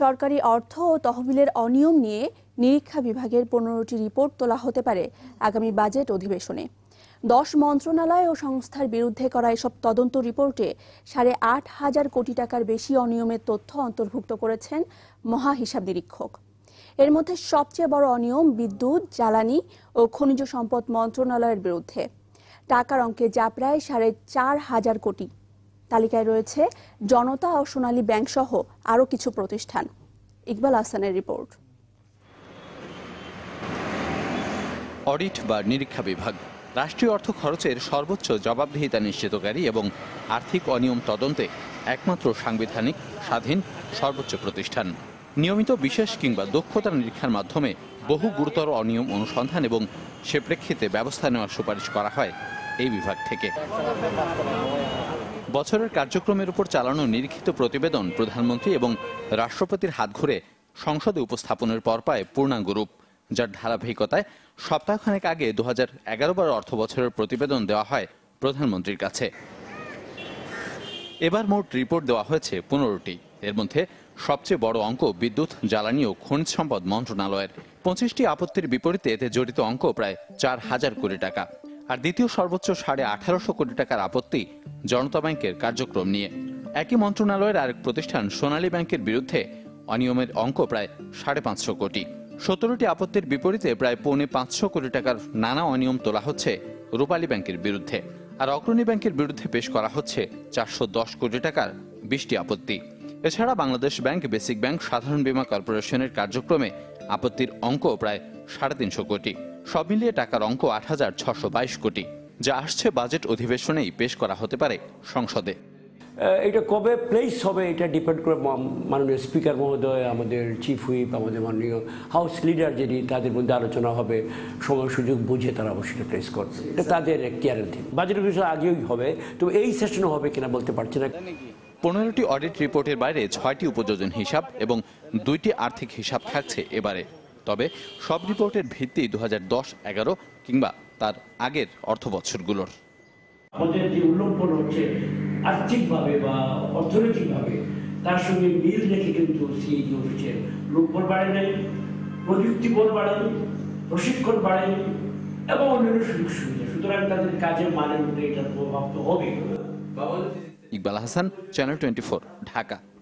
সরকারি অর্থ ও তহবিলের অনিয়ম নিয়ে নিরীক্ষা বিভাগের পনেরোটি রিপোর্ট তোলা হতে পারে আগামী বাজেট অধিবেশনে দশ মন্ত্রণালয় ও সংস্থার বিরুদ্ধে করা এসব তদন্ত রিপোর্টে সাড়ে আট হাজার কোটি টাকার বেশি অনিয়মের তথ্য অন্তর্ভুক্ত করেছেন মহা হিসাব নিরীক্ষক এর মধ্যে সবচেয়ে বড় অনিয়ম বিদ্যুৎ জ্বালানি ও খনিজ সম্পদ মন্ত্রণালয়ের বিরুদ্ধে টাকার অঙ্কে যা প্রায় সাড়ে চার হাজার কোটি তালিকায় রয়েছে জনতা ও সোনালী ব্যাংক সহ আরও কিছু প্রতিষ্ঠান ইকবাল আহসানের রিপোর্ট অডিট বা নিরীক্ষা বিভাগ রাষ্ট্রীয় অর্থ খরচের সর্বোচ্চ জবাবদিহিতা নিশ্চিতকারী এবং আর্থিক অনিয়ম তদন্তে একমাত্র সাংবিধানিক স্বাধীন সর্বোচ্চ প্রতিষ্ঠান নিয়মিত বিশেষ কিংবা দক্ষতা নিরীক্ষার মাধ্যমে বহু গুরুতর অনিয়ম অনুসন্ধান এবং সে প্রেক্ষিতে ব্যবস্থা নেওয়ার সুপারিশ করা হয় এই বিভাগ থেকে বছরের কার্যক্রমের উপর চালানো নিরীক্ষিত প্রতিবেদন প্রধানমন্ত্রী এবং রাষ্ট্রপতির হাত ঘুরে সংসদে উপস্থাপনের পর পায় পূর্ণাঙ্গ রূপ যার ধারাবাহিকতায় সপ্তাহখানেক আগে দু হাজার বার অর্থ বছরের প্রতিবেদন দেওয়া হয় প্রধানমন্ত্রীর কাছে এবার মোট রিপোর্ট দেওয়া হয়েছে পনেরোটি এর মধ্যে সবচেয়ে বড় অঙ্ক বিদ্যুৎ জ্বালানি ও খনিজ সম্পদ মন্ত্রণালয়ের পঁচিশটি আপত্তির বিপরীতে এতে জড়িত অঙ্ক প্রায় চার হাজার কোটি টাকা আর দ্বিতীয় সর্বোচ্চ সাড়ে আঠারোশো কোটি টাকার আপত্তি জনতা ব্যাংকের কার্যক্রম নিয়ে একই মন্ত্রণালয়ের আরেক প্রতিষ্ঠান সোনালী ব্যাংকের বিরুদ্ধে অনিয়মের অঙ্ক প্রায় সাড়ে পাঁচশো কোটি সতেরোটি আপত্তির বিপরীতে প্রায় পৌনে পাঁচশো কোটি টাকার নানা অনিয়ম তোলা হচ্ছে রূপালী ব্যাংকের বিরুদ্ধে আর অগ্রণী ব্যাংকের বিরুদ্ধে পেশ করা হচ্ছে চারশো দশ কোটি টাকার বিশটি আপত্তি এছাড়া বাংলাদেশ ব্যাংক বেসিক ব্যাংক সাধারণ বীমা কর্পোরেশনের কার্যক্রমে আপত্তির অঙ্ক প্রায় সাড়ে তিনশো কোটি সব মিলিয়ে টাকার অঙ্ক আট হাজার ছশো বাইশ কোটি যা আসছে বাজেট অধিবেশনেই পেশ করা হতে পারে সংসদে এটা কবে প্লেস হবে এটা ডিপেন্ড করে মাননীয় স্পিকার মহোদয় আমাদের চিফ হুইপ আমাদের মাননীয় হাউস লিডার যিনি তাদের মধ্যে আলোচনা হবে সময় সুযোগ বুঝে তারা অবশ্যই প্লেস করবে এটা তাদের গ্যারান্টি বাজেট অধিবেশন আগেই হবে তো এই সেশনও হবে কিনা বলতে পারছি না পনেরোটি অডিট রিপোর্টের বাইরে ছয়টি উপযোজন হিসাব এবং দুইটি আর্থিক হিসাব থাকছে এবারে তবে সব রিপোর্টের ভিত্তি দু হাজার দশ এগারো কিংবা তার আগের অর্থ বছরগুলোর আমাদের যে হচ্ছে আর্থিকভাবে বা অর্থনৈতিকভাবে তার সঙ্গে মিল রেখে কিন্তু সিএজি অফিসের বাড়ে নাই প্রযুক্তি বল বাড়েনি প্রশিক্ষণ বাড়েনি এবং অন্যান্য সুযোগ সুবিধা সুতরাং তাদের কাজের মানের এটার প্রভাব তো হবে ইকবাল হাসান চ্যানেল টোয়েন্টি ঢাকা